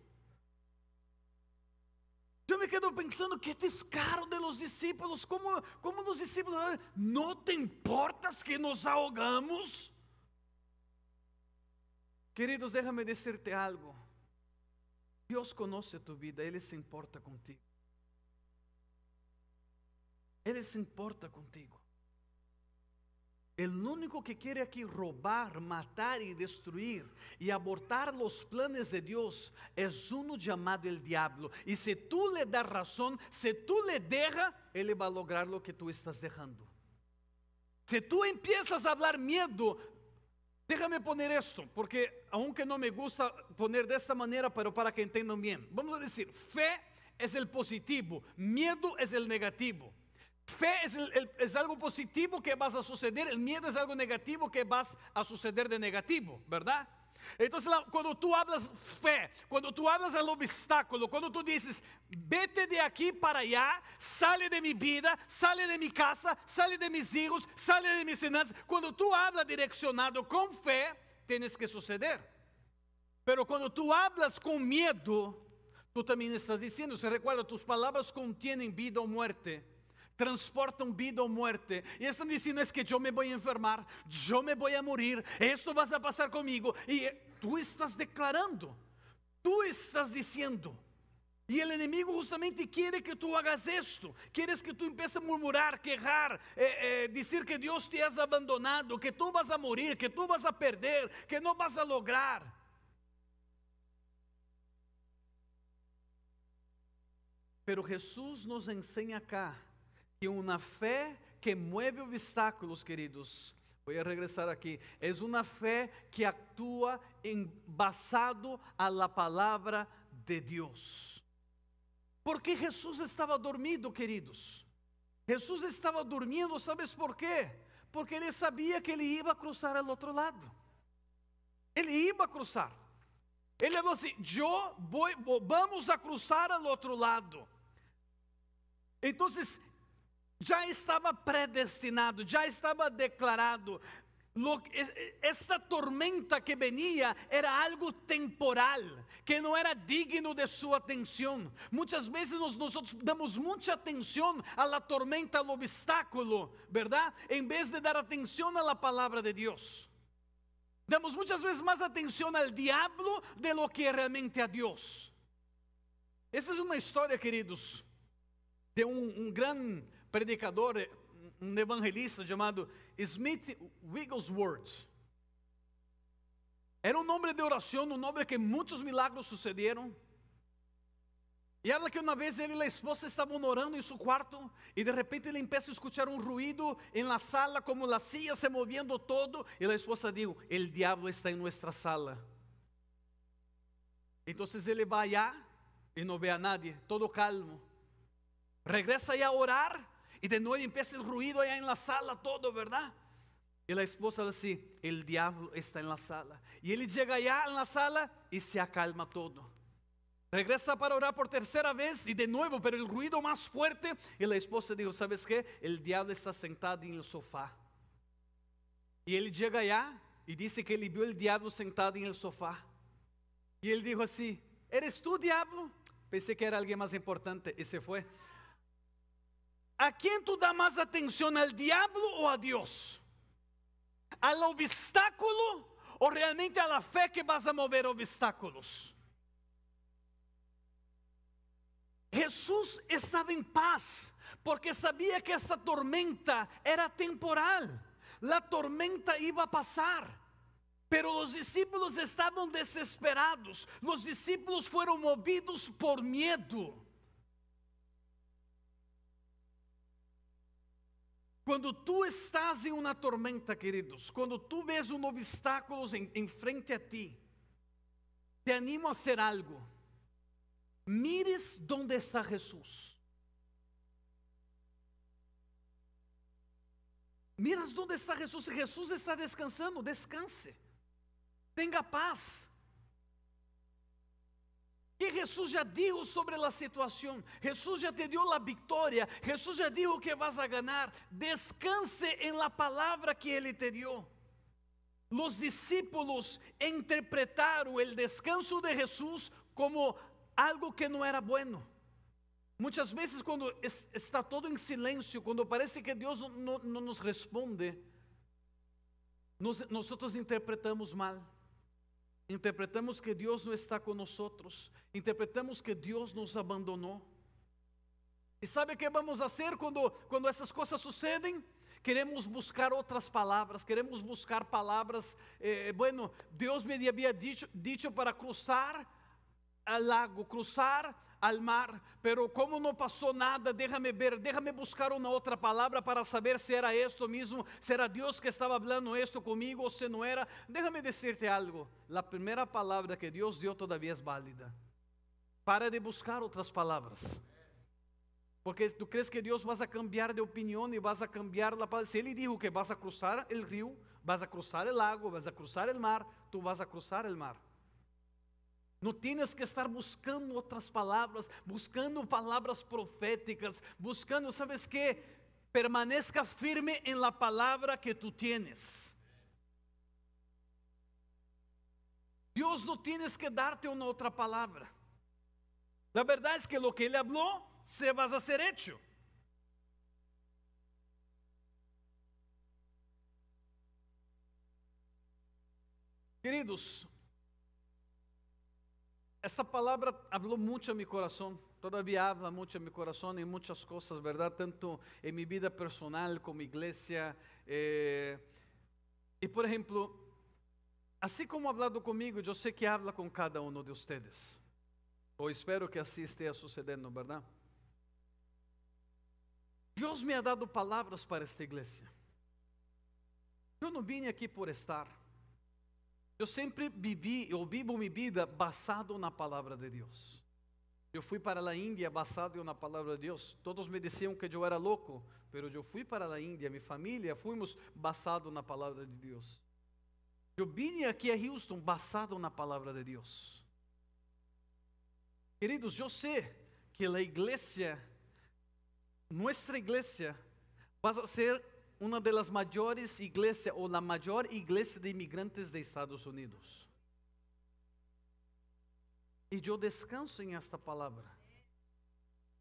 Yo me quedo pensando que é descaro de los discípulos, como, como los discípulos, né? não te importas que nos ahogamos? Queridos, déjame decirte algo. Deus conoce tu vida, Ele se importa contigo. Ele se importa contigo. El único que quiere aquí robar, matar y destruir y abortar los planes de Dios es uno llamado el diablo. Y si tú le das razón, si tú le dejas, él va a lograr lo que tú estás dejando. Si tú empiezas a hablar miedo, déjame poner esto, porque aunque no me gusta poner de esta manera, pero para que entiendan bien, vamos a decir, fe es el positivo, miedo es el negativo. Fe es, algo positivo que vas a suceder, el miedo es algo negativo que vas a suceder de negativo, ¿verdad? Entonces, cuando tú hablas fe, cuando tú hablas al obstáculo, cuando tú dices, vete de aquí para allá, sale de mi vida, sale de mi casa, sale de mis hijos, sale de mis cenas, cuando tú hablas direccionado con fe, tienes que suceder. Pero cuando tú hablas con miedo, tú también estás diciendo, se recuerda, tus palabras contienen vida o muerte. transportam vida ou muerte. e estão dizendo es que eu me voy a enfermar, eu me voy a morir, esto vas a pasar conmigo. Eh, tú estás declarando, tú estás diciendo. E o inimigo justamente quer que tu hagas isto, queres que tu empieces a murmurar, quejar, eh, eh, dizer que Deus te has abandonado, que tu vas a morir, que tu vas a perder, que não vas a lograr. Pero Jesus nos ensina cá que uma fé que move obstáculos, queridos. Vou regressar aqui. É uma fé que atua em, basado la palavra de Deus. Porque Jesus estava dormido, queridos. Jesus estava dormindo, sabes por Porque ele sabia que ele ia cruzar ao outro lado. Ele ia cruzar. Ele falou assim: Eu vou, vamos a cruzar ao outro lado. Então, já estava predestinado, já estava declarado. Esta tormenta que venia era algo temporal, que não era digno de sua atenção. Muitas vezes nós, nós damos muita atenção à tormenta, ao obstáculo, verdade? Em vez de dar atenção à palavra de Deus. Damos muitas vezes mais atenção ao diabo de lo que realmente a Deus. Essa é uma história, queridos, de um, um grande predicador, eh, um evangelista chamado Smith Wigglesworth. Era um homem de oração, um homem que muitos milagros sucederam. E ela que uma vez ele e a esposa estavam orando em seu quarto e de repente ele começa a escutar um ruído em la sala como la silla se moviendo todo e a esposa diz: "El diabo está em nossa sala". Então ele vai lá e não vê a nadie, todo calmo. Regressa aí a orar Y de nuevo empieza el ruido allá en la sala, todo, ¿verdad? Y la esposa dice, el diablo está en la sala. Y él llega allá en la sala y se acalma todo. Regresa para orar por tercera vez y de nuevo, pero el ruido más fuerte. Y la esposa dijo, ¿sabes qué? El diablo está sentado en el sofá. Y él llega allá y dice que él vio el diablo sentado en el sofá. Y él dijo así, ¿eres tú diablo? Pensé que era alguien más importante y se fue. ¿A quién tú dá más atención, al diablo o a Dios? ¿Al obstáculo o realmente a la fe que vas a mover obstáculos? Jesús estaba en paz porque sabía que esa tormenta era temporal. La tormenta iba a pasar. Pero los discípulos estaban desesperados. Los discípulos fueron movidos por miedo. Quando tu estás em uma tormenta, queridos, quando tu vês um obstáculo em, em frente a ti, te animo a ser algo. Mires onde está Jesus. Miras onde está Jesus. Se Jesus está descansando, descanse. Tenha paz. Que Jesús já disse sobre a situação, Jesús já te dio a vitória, Jesús já disse que vas a ganar. Descanse em la palavra que Ele te dio. Os discípulos interpretaram o descanso de Jesús como algo que não era bueno. Muitas vezes, quando está todo em silêncio, quando parece que Dios não, no nos responde, nós, nosotros interpretamos mal. Interpretamos que Dios no está con nosotros. Interpretamos que Dios nos abandonó. E sabe o que vamos a fazer quando, quando essas coisas sucedem? Queremos buscar outras palavras, queremos buscar palavras. Eh, bueno, Deus me havia dicho, dito para cruzar al lago, cruzar al mar, pero como não passou nada, déjame ver, déjame buscar uma outra palavra para saber se era esto mesmo, se era Deus que estava falando esto comigo ou se não era. Déjame decirte algo, a primeira palavra que Deus deu todavia é válida. Para de buscar outras palavras. Porque tu crees que Deus vas a cambiar de opinião e vas a cambiar a palavra. Se Ele dijo que vas a cruzar o rio, vas a cruzar o lago, vas a cruzar o mar, tu vas a cruzar o mar. Não tienes que estar buscando outras palavras, buscando palavras proféticas, buscando, sabes que? Permaneça firme em la palavra que tu tienes. Deus não tienes que darte uma outra palavra. La verdade é que lo que ele falou, se vas a ser hecho. Queridos, esta palavra falou muito a meu coração, todavia habla muito a meu coração em muitas coisas, verdade? Tanto em minha vida personal como igreja. Eh, e, por exemplo, assim como hablado comigo, eu sei que habla com cada um de vocês. Ou espero que assim esteja sucedendo, verdade? Deus me ha dado palavras para esta igreja. Eu não vim aqui por estar. Eu sempre vivi, eu vivo minha vida basado na palavra de Deus. Eu fui para a Índia basado na palavra de Deus. Todos me diziam que eu era louco, mas eu fui para a Índia, minha família, fomos baseado na palavra de Deus. Eu vim aqui a Houston basado na palavra de Deus. Queridos, eu sei que a igreja, nossa igreja, vai ser uma das maiores igrejas, ou a maior igreja de imigrantes de Estados Unidos. E eu descanso em esta palavra.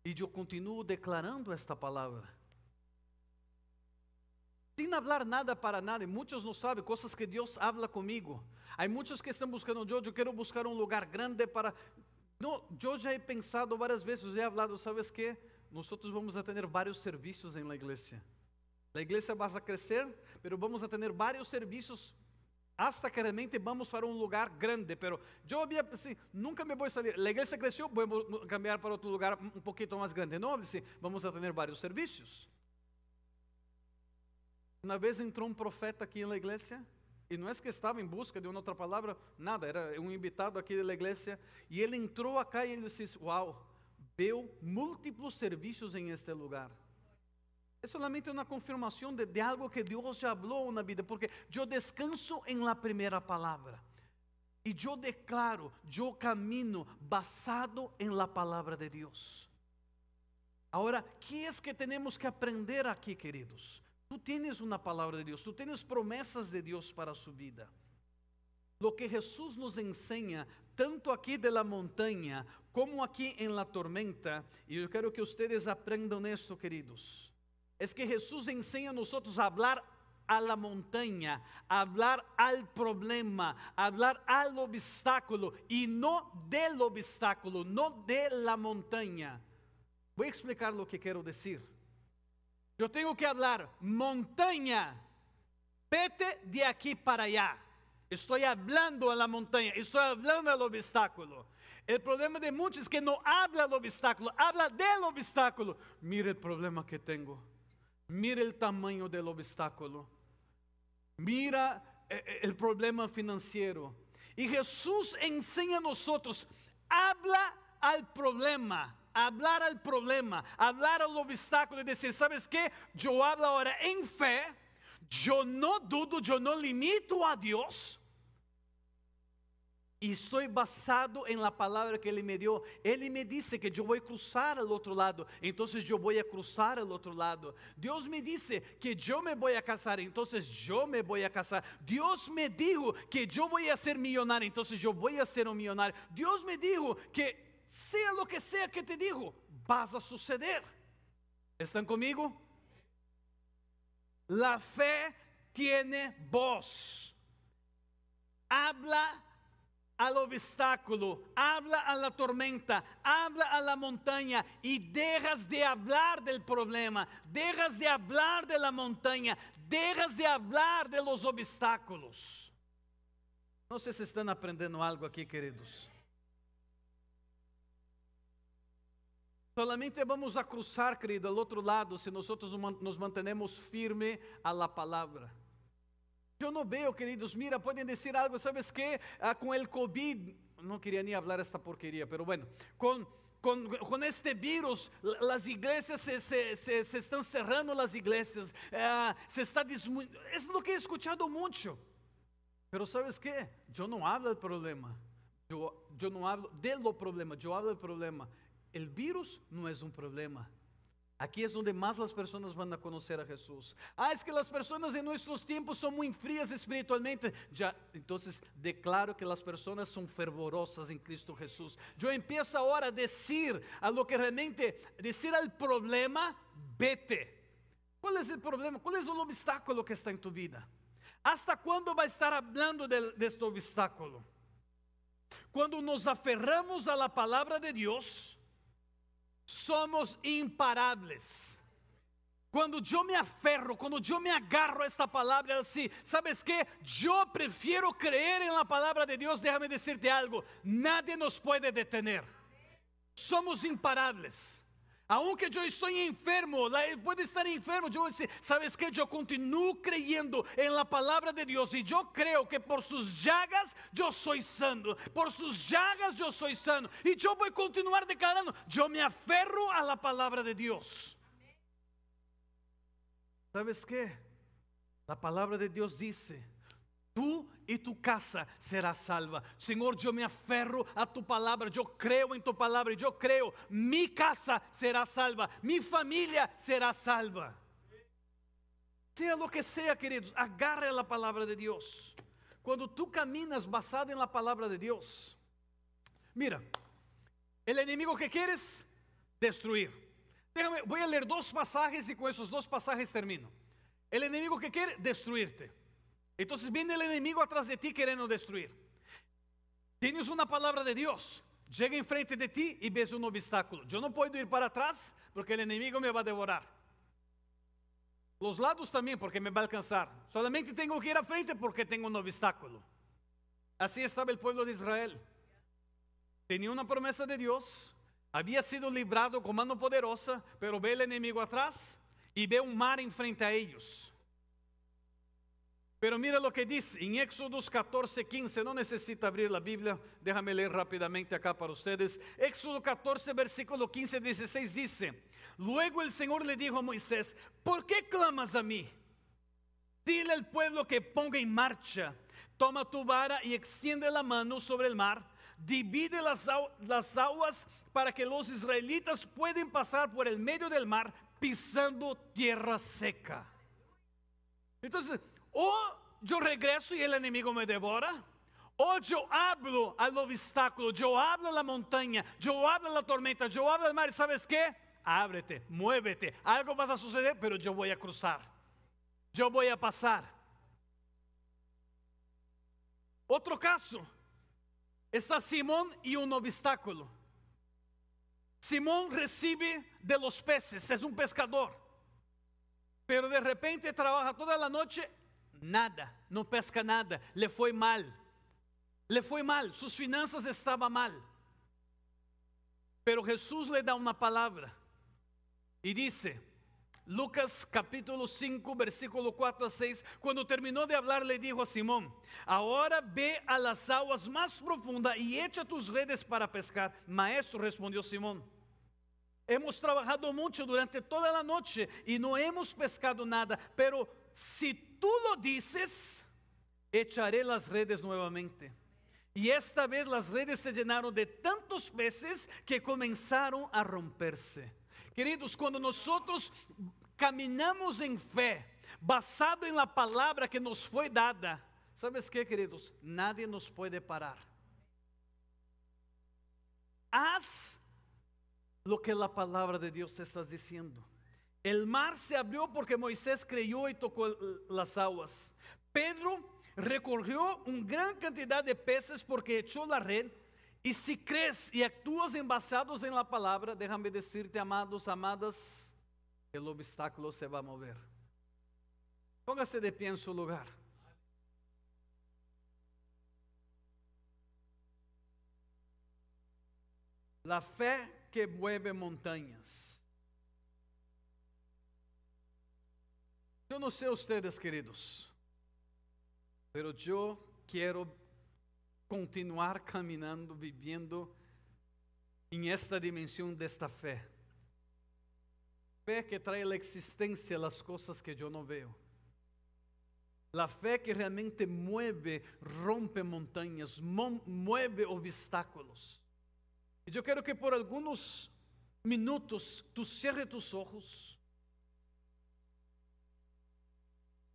E eu continuo declarando esta palavra. Sem falar nada para nada, muitos não sabem coisas que Deus habla comigo. Há muitos que estão buscando Deus, eu quero buscar um lugar grande para. Não, eu já he pensado várias vezes, já he hablado, sabes que? Nós vamos a ter vários serviços em la igreja. A igreja vai crescer, mas pero vamos a vários serviços. servicios hasta que realmente vamos para um lugar grande. Pero eu assim, nunca me sair. a salir. cresceu, iglesia creció, cambiar para outro lugar um pouquinho mais grande. Não, vamos a vários serviços. Uma vez entrou um profeta aqui na igreja, e não é que estava em busca de uma outra palavra, nada, era um invitado aqui da igreja, e ele entrou aqui e ele disse: Uau, wow, deu múltiplos serviços em este lugar. Es solamente una confirmación de, de algo que Dios ya habló en la vida, porque yo descanso en la primera palabra. E eu declaro, eu camino basado em la palavra de Deus. Agora, que é que temos que aprender aqui, queridos? Tu tens uma palavra de Deus, tu tens promessas de Deus para sua vida. Lo que Jesus nos ensina, tanto aqui de la montanha, como aqui em la tormenta, e eu quero que ustedes aprendam esto, queridos es que Jesús enseña a nosotros a hablar a la montaña, a hablar al problema, a hablar al obstáculo y no del obstáculo, no de la montaña. Voy a explicar lo que quiero decir. Yo tengo que hablar montaña, vete de aquí para allá. Estoy hablando a la montaña, estoy hablando al obstáculo. El problema de muchos es que no habla al obstáculo, habla del obstáculo. Mira el problema que tengo mira o tamanho do obstáculo, mira o eh, eh, problema financeiro. E Jesus ensina a nós: habla al problema, hablar al problema, hablar al obstáculo e dizer: ¿sabes que? Eu hablo agora em fé, eu não dudo, eu não limito a Deus estou basado em la palavra que Ele me dio. Ele me disse que eu vou cruzar al outro lado, então eu vou a cruzar al outro lado. Deus me disse que eu me voy a casar, então eu me voy a casar. Deus me dijo que eu vou a ser millonario, então eu vou a ser um milionário Deus me dijo que seja o que sea que te digo vas a suceder. estão comigo La fe tiene voz. Habla al obstáculo, habla a la tormenta, habla a la montaña e dejas de hablar del problema, dejas de hablar de la montaña, dejas de hablar de los obstáculos. Não sei se estão aprendendo algo aqui, queridos. Solamente vamos a cruzar, querido, ao outro lado, se nós nos mantenemos firme a la palavra. Yo no veo queridos, mira, pueden decir algo, sabes que? Ah, con el COVID, no quería ni hablar esta porquería pero bueno, Con, con, este virus, las iglesias se, están cerrando, las iglesias, ah, se está es lo que he escuchado mucho. Pero sabes qué, yo no hablo del problema, yo, yo no hablo de problema, yo hablo del problema. El virus no es un problema, Aqui é onde mais as pessoas vão a conhecer a Jesus. Ah, es é que as pessoas em nossos tempos são muito frías espiritualmente. Então, declaro que as pessoas são fervorosas em Cristo Jesús. Eu empiezo agora a dizer a lo que realmente, dizer al problema, vete. Qual é o problema? Qual é o obstáculo que está en tu vida? ¿Hasta quando vai estar hablando de, de este obstáculo? Quando nos aferramos a la palavra de Deus? somos imparáveis. Quando eu me aferro, quando eu me agarro a esta palavra, assim, sabes que? Eu prefiro crer em la palavra de Deus. Déjame decirte algo: nadie nos pode detener. Somos imparáveis. Aunque yo estoy enfermo, puede estar enfermo, yo decir, ¿sabes qué? Yo continúo creyendo en la palabra de Dios y yo creo que por sus llagas yo soy sano, por sus llagas yo soy sano. Y yo voy a continuar declarando, yo me aferro a la palabra de Dios. ¿Sabes qué? La palabra de Dios dice Tú y e tu casa será salva. Señor, yo me aferro a tu palabra, yo creo en em tu palabra, yo creo, mi casa será salva, mi familia será salva. Sea lo que sea, queridos, Agarra la palabra de Dios. Cuando tú caminas basado en em la palabra de Dios, mira, el enemigo que quieres, destruir. Déjame, voy a leer dos pasajes y con esos dos pasajes termino. El enemigo que quiere, destruirte. Então vem o inimigo atrás de ti querendo destruir. Tienes uma palavra de Deus. chega em frente de ti e ves um obstáculo. Eu não posso ir para trás, porque o inimigo me vai devorar. Os lados também, porque me vai alcançar. Solamente tenho que ir à frente porque tenho um obstáculo. Assim estava o povo de Israel. Tinha uma promessa de Deus, havia sido librado com mano poderosa, pero veio o inimigo atrás e vê um mar em frente a eles. Pero mira lo que dice en Éxodos 14, 15. No necesita abrir la Biblia. Déjame leer rápidamente acá para ustedes. Éxodo 14, versículo 15, 16 dice. Luego el Señor le dijo a Moisés, ¿por qué clamas a mí? Dile al pueblo que ponga en marcha. Toma tu vara y extiende la mano sobre el mar. Divide las, las aguas para que los israelitas puedan pasar por el medio del mar pisando tierra seca. Entonces, o yo regreso y el enemigo me devora. O yo hablo al obstáculo, yo hablo a la montaña, yo hablo a la tormenta, yo hablo al mar. ¿Sabes qué? Ábrete, muévete. Algo va a suceder, pero yo voy a cruzar. Yo voy a pasar. Otro caso. Está Simón y un obstáculo. Simón recibe de los peces, es un pescador. Pero de repente trabaja toda la noche nada, não pesca nada, lhe foi mal. Lhe foi mal, suas finanças estavam mal. Pero Jesús le dá uma palavra e disse, Lucas capítulo 5, versículo 4 a 6, quando terminou de hablar, le dijo a Simón, Agora ve a las aguas mais profundas e echa tus redes para pescar. Maestro, respondió Simón, hemos trabajado mucho durante toda la noche e no hemos pescado nada, pero si tú lo dices, echaré las redes nuevamente. Y esta vez las redes se llenaron de tantos peces que comenzaron a romperse. Queridos, cuando nosotros caminamos en fe, basado en la palabra que nos fue dada, ¿sabes qué, queridos? Nadie nos puede parar. Haz lo que la palabra de Dios te está diciendo. El mar se abrió porque Moisés creyó y tocó las aguas. Pedro recorrió una gran cantidad de peces porque echó la red. Y si crees y actúas embasados en la palabra, déjame decirte, amados, amadas, el obstáculo se va a mover. Póngase de pie en su lugar. La fe que mueve montañas. Eu não sei vocês, queridos, mas eu quero continuar caminhando, vivendo em esta dimensão desta fé. Fé que traz a existência as coisas que eu não vejo. A fe que realmente mueve, rompe montanhas, mueve obstáculos. E eu quero que por alguns minutos tu cierres tus ojos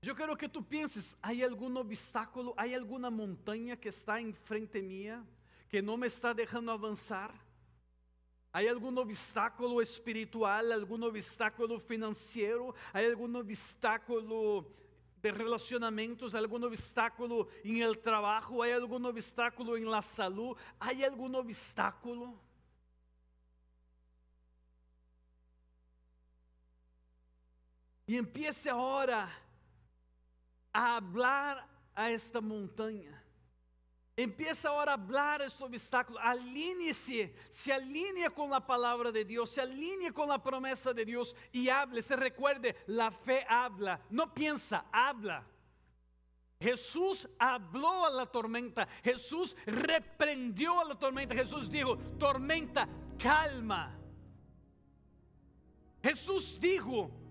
Eu quero que tu penses: há algum obstáculo, há alguma montanha que está em frente minha, que não me está deixando avançar? Há algum obstáculo espiritual, algum obstáculo financeiro, há algum obstáculo de relacionamentos, algum obstáculo em el trabalho, há algum obstáculo em la saúde, há algum obstáculo? E empiece agora a hablar a esta montaña. Empieza ahora a hablar este obstáculo. Alíneese. se alinea con la palabra de Dios, se alinee con la promesa de Dios y hable. Se recuerde, la fe habla, no piensa, habla. Jesús habló a la tormenta, Jesús reprendió a la tormenta, Jesús dijo, tormenta, calma. Jesús dijo,